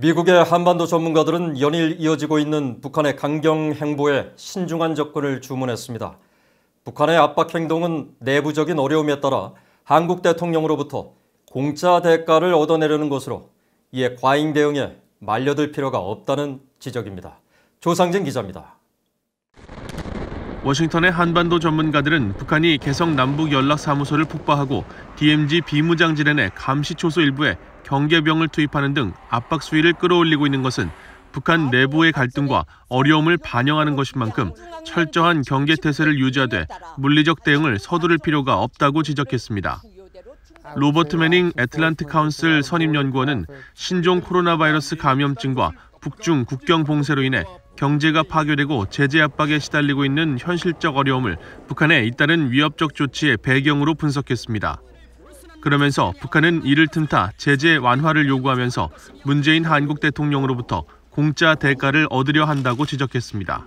미국의 한반도 전문가들은 연일 이어지고 있는 북한의 강경 행보에 신중한 접근을 주문했습니다. 북한의 압박 행동은 내부적인 어려움에 따라 한국 대통령으로부터 공짜 대가를 얻어내려는 것으로 이에 과잉 대응에 말려들 필요가 없다는 지적입니다. 조상진 기자입니다. 워싱턴의 한반도 전문가들은 북한이 개성 남북 연락사무소를 폭파하고 DMZ 비무장지대 내 감시초소 일부에 경계병을 투입하는 등 압박 수위를 끌어올리고 있는 것은 북한 내부의 갈등과 어려움을 반영하는 것인 만큼 철저한 경계 태세를 유지하되 물리적 대응을 서두를 필요가 없다고 지적했습니다. 로버트 매닝 애틀란트 카운슬 선임연구원은 신종 코로나 바이러스 감염증과 북중 국경 봉쇄로 인해 경제가 파괴되고 제재 압박에 시달리고 있는 현실적 어려움을 북한의 잇따른 위협적 조치의 배경으로 분석했습니다. 그러면서 북한은 이를 틈타 제재 완화를 요구하면서 문재인 한국 대통령으로부터 공짜 대가를 얻으려 한다고 지적했습니다.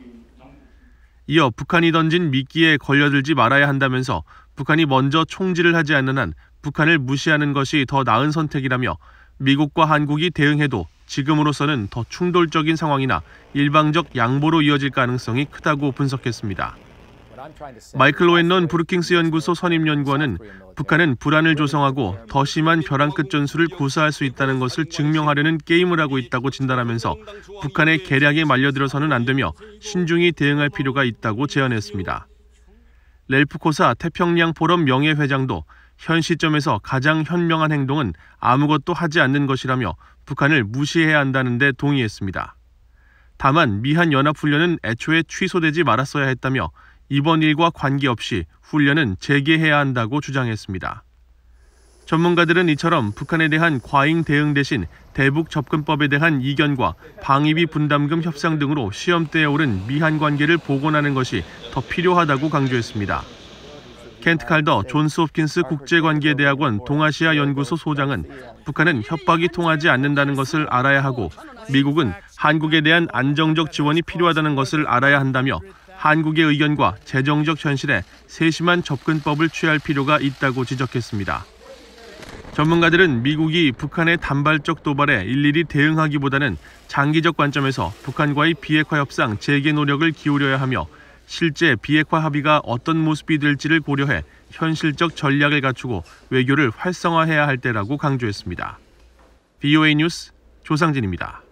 이어 북한이 던진 미끼에 걸려들지 말아야 한다면서 북한이 먼저 총질을 하지 않는 한 북한을 무시하는 것이 더 나은 선택이라며 미국과 한국이 대응해도 지금으로서는 더 충돌적인 상황이나 일방적 양보로 이어질 가능성이 크다고 분석했습니다. 마이클 로엔넌 브루킹스 연구소 선임 연구원은 북한은 불안을 조성하고 더 심한 벼랑 끝 전술을 구사할 수 있다는 것을 증명하려는 게임을 하고 있다고 진단하면서 북한의 계략에 말려들어서는 안 되며 신중히 대응할 필요가 있다고 제안했습니다 렐프코사 태평양 포럼 명예회장도 현 시점에서 가장 현명한 행동은 아무것도 하지 않는 것이라며 북한을 무시해야 한다는데 동의했습니다. 다만 미한 연합훈련은 애초에 취소되지 말았어야 했다며 이번 일과 관계없이 훈련은 재개해야 한다고 주장했습니다. 전문가들은 이처럼 북한에 대한 과잉 대응 대신 대북 접근법에 대한 이견과 방위비 분담금 협상 등으로 시험대에 오른 미한 관계를 복원하는 것이 더 필요하다고 강조했습니다. 켄트 칼더 존스 홉킨스 국제관계대학원 동아시아 연구소 소장은 북한은 협박이 통하지 않는다는 것을 알아야 하고 미국은 한국에 대한 안정적 지원이 필요하다는 것을 알아야 한다며 한국의 의견과 재정적 현실에 세심한 접근법을 취할 필요가 있다고 지적했습니다. 전문가들은 미국이 북한의 단발적 도발에 일일이 대응하기보다는 장기적 관점에서 북한과의 비핵화 협상 재개 노력을 기울여야 하며 실제 비핵화 합의가 어떤 모습이 될지를 고려해 현실적 전략을 갖추고 외교를 활성화해야 할 때라고 강조했습니다. BOA 뉴스 조상진입니다.